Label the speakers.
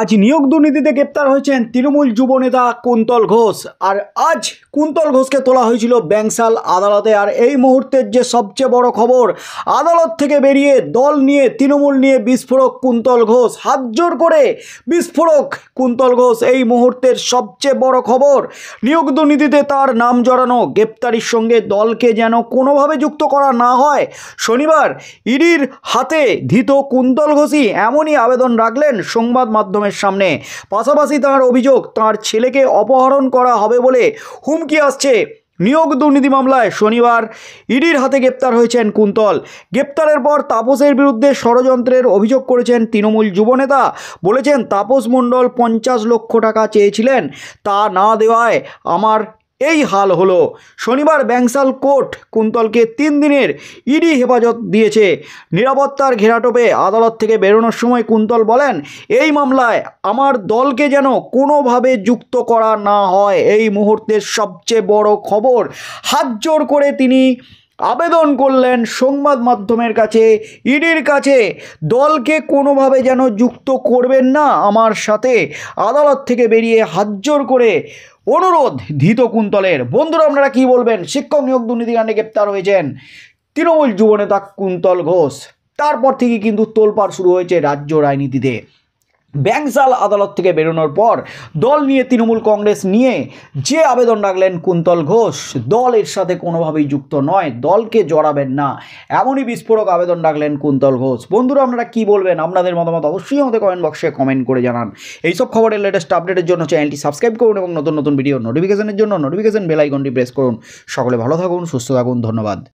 Speaker 1: আজ নিয়োগ দুর্নীতিতে গ্রেপ্তার হয়েছেন তৃণমূল যুবনেতা কুন্তল ঘোষ আর আজ কুন্তল ঘোষকে তোলা হয়েছিল ব্যাংসাল আদালতে আর এই মুহূর্তের যে সবচেয়ে বড় খবর আদালত থেকে বেরিয়ে দল নিয়ে তৃণমূল নিয়ে বিস্ফোরক কুন্তল ঘোষ হাত জোর করে বিস্ফোরক কুন্তল ঘোষ এই মুহূর্তের সবচেয়ে বড় খবর নিয়োগ দুর্নীতিতে তার নাম জড়ানো গ্রেপ্তারির সঙ্গে দলকে যেন কোনোভাবে যুক্ত করা না হয় শনিবার ইডির হাতে ধৃত কুন্তল ঘোষই এমনই আবেদন রাখলেন সংবাদ মাধ্যমে মাধ্যমের সামনে পাশাপাশি তার অভিযোগ তার ছেলেকে অপহরণ করা হবে বলে হুমকি আসছে নিয়োগ দুর্নীতি মামলায় শনিবার ইডির হাতে গ্রেপ্তার হয়েছেন কুন্তল গ্রেপ্তারের পর তাপসের বিরুদ্ধে ষড়যন্ত্রের অভিযোগ করেছেন তৃণমূল যুবনেতা বলেছেন তাপস মণ্ডল পঞ্চাশ লক্ষ টাকা চেয়েছিলেন তা না দেওয়ায় আমার এই হাল হলো শনিবার ব্যাংসাল কোর্ট কুন্তলকে তিন দিনের ইডি হেফাজত দিয়েছে নিরাপত্তার ঘেরাটোপে আদালত থেকে বেরোনোর সময় কুন্তল বলেন এই মামলায় আমার দলকে যেন কোনোভাবে যুক্ত করা না হয় এই মুহূর্তের সবচেয়ে বড় খবর হাত জোর করে তিনি আবেদন করলেন সংবাদ মাধ্যমের কাছে ইডির কাছে দলকে কোনোভাবে যেন যুক্ত করবেন না আমার সাথে আদালত থেকে বেরিয়ে হাত জোর করে অনুরোধ ধৃত কুন্তলের বন্ধুরা আপনারা কি বলবেন শিক্ষক নিয়োগ দুর্নীতিকাণ্ডে গ্রেপ্তার হয়েছেন তৃণমূল যুবনেতা কুন্তল ঘোষ তারপর থেকে কিন্তু তোলপাড় শুরু হয়েছে রাজ্য রাজনীতিতে ব্যাংকজাল আদালত থেকে বেরোনোর পর দল নিয়ে তৃণমূল কংগ্রেস নিয়ে যে আবেদন রাখলেন কুন্তল ঘোষ দল এর সাথে কোনোভাবেই যুক্ত নয় দলকে জড়াবেন না এমনই বিস্ফোরক আবেদন রাখলেন কুন্তল ঘোষ বন্ধুরা আপনারা কি বলবেন আপনাদের মতামত অবশ্যই আমাদের কমেন্ট বক্সে কমেন্ট করে জানান এইসব খবরের লেটেস্ট আপডেটের জন্য চ্যানেলটি সাবস্ক্রাইব করুন এবং নতুন নতুন ভিডিও নোটিফিকেশনের জন্য নোটিফিকেশন বেলাইকনটি প্রেস করুন সকলে ভালো থাকুন সুস্থ থাকুন ধন্যবাদ